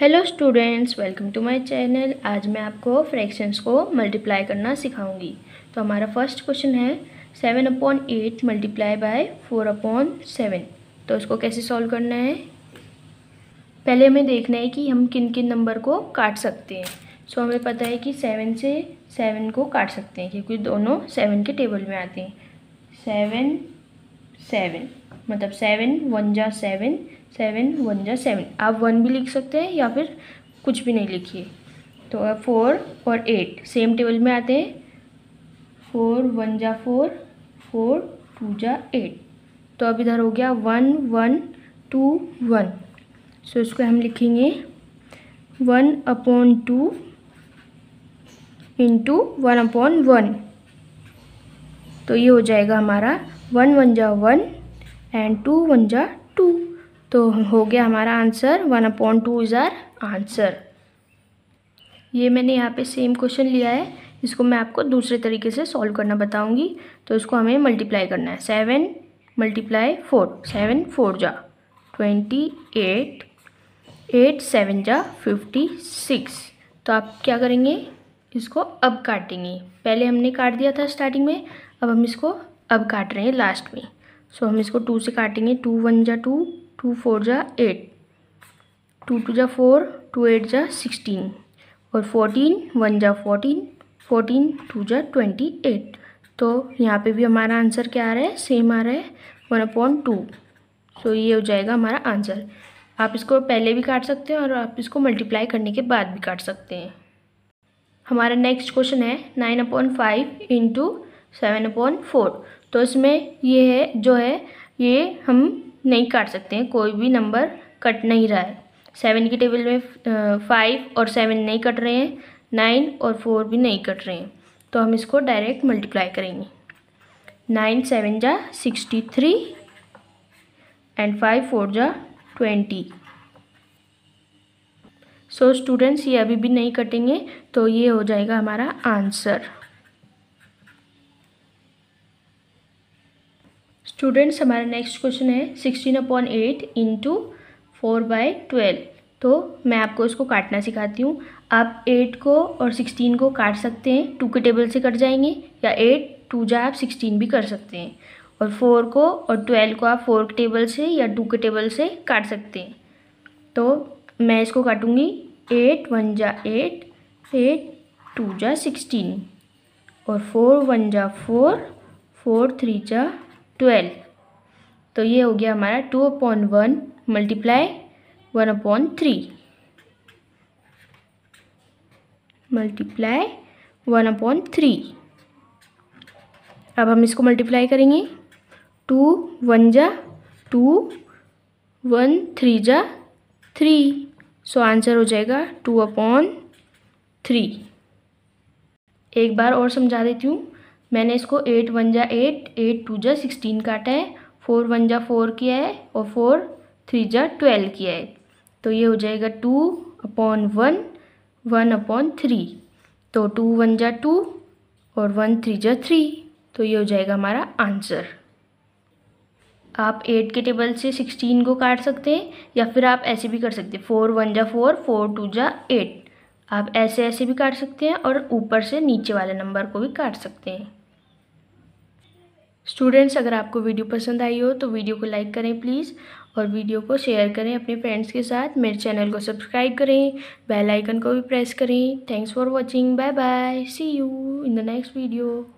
hello students welcome to my channel आज मैं आपको फ्रैक्शंस को मल्टीप्लाई करना सिखाऊंगी तो हमारा फर्स्ट क्वेश्चन है seven upon eight multiply by four upon seven तो इसको कैसे सॉल्व करना है पहले हमें देखना है कि हम किन किन नंबर को काट सकते हैं सो हमें पता है कि सेवन से सेवन को काट सकते हैं क्योंकि दोनों सेवन के टेबल में आते हैं सेवन सेवन मतलब सेवन वन जा सेवन सेवन वन जा सेवन आप वन भी लिख सकते हैं या फिर कुछ भी नहीं लिखिए तो अब फोर और एट सेम टेबल में आते हैं फोर वन जा फोर फोर टू जा एट तो अब इधर हो गया one one two one so इसको हम लिखेंगे one upon two into one upon one तो ये हो जाएगा हमारा वन वन जा वन एंड टू वन जा टू तो हो गया हमारा answer one upon two is our answer ये मैंने यहाँ पे सेम क्वेश्चन लिया है इसको मैं आपको दूसरे तरीके से सॉल्व करना बताऊँगी तो इसको हमें मल्टीप्लाई करना है seven multiply four seven four जा ट्वेंटी एट एट सेवन जा फिफ्टी सिक्स तो आप क्या करेंगे इसको अब काटेंगे पहले हमने काट दिया था स्टार्टिंग में अब हम इसको अब काट रहे हैं लास्ट में सो हम इसको टू से काटेंगे टू वन जा टू टू फोर जा एट टू टू जा फोर टू एट जा सिक्सटीन और फोर्टीन वन जा फोर्टीन फोर्टीन टू जा ट्वेंटी एट तो यहाँ पे भी हमारा आंसर क्या आ रहा है सेम आ रहा है वन अपॉन टू सो ये हो जाएगा हमारा आंसर आप इसको पहले भी काट सकते हैं और आप इसको मल्टीप्लाई करने के बाद भी काट सकते हैं हमारा नेक्स्ट क्वेश्चन है nine upon five into seven upon four तो इसमें ये है जो है ये हम नहीं काट सकते हैं कोई भी नंबर कट नहीं रहा है सेवन की टेबल में फाइव और सेवन नहीं कट रहे हैं नाइन और फोर भी नहीं कट रहे हैं तो हम इसको डायरेक्ट मल्टीप्लाई करेंगे नाइन सेवन जा sixty three and five four जा ट्वेंटी सो स्टूडेंट्स ये अभी भी नहीं कटेंगे तो ये हो जाएगा हमारा आंसर स्टूडेंट्स हमारा नेक्स्ट क्वेश्चन है sixteen upon eight into four by twelve तो मैं आपको इसको काटना सिखाती हूँ आप एट को और सिक्सटीन को काट सकते हैं टू के टेबल से कट जाएंगे या एट टू जा आप सिक्सटीन भी कर सकते हैं और फोर को और ट्वेल्व को आप फोर के टेबल से या टू के टेबल से काट सकते हैं तो मैं इसको काटूँगी एट वन जा एट एट टू जा सिक्सटीन और फोर वन जा फोर फोर थ्री जा ट्वेल्व तो ये हो गया हमारा two upon one multiply one upon three multiply one upon three अब हम इसको मल्टीप्लाई करेंगे टू वन जा टू वन थ्री जा थ्री सो आंसर हो जाएगा टू अपॉन थ्री एक बार और समझा देती हूँ मैंने इसको एट वन जा एट एट टू जा सिक्सटीन काटा है फोर वन जा फोर किया है और फोर थ्री जा ट्वेल्व किया है तो ये हो जाएगा two upon one one upon three तो टू वन जा टू और वन थ्री जा थ्री तो ये हो जाएगा हमारा आंसर आप एट के टेबल से सिक्सटीन को काट सकते हैं या फिर आप ऐसे भी कर सकते हैं फोर वन जा फोर फोर टू जा एट आप ऐसे ऐसे भी काट सकते हैं और ऊपर से नीचे वाले नंबर को भी काट सकते हैं स्टूडेंट्स अगर आपको वीडियो पसंद आई हो तो वीडियो को लाइक करें प्लीज़ और वीडियो को शेयर करें अपने फ्रेंड्स के साथ मेरे चैनल को सब्सक्राइब करें बेल आइकन को भी प्रेस करें thanks for watching bye bye see you in the next video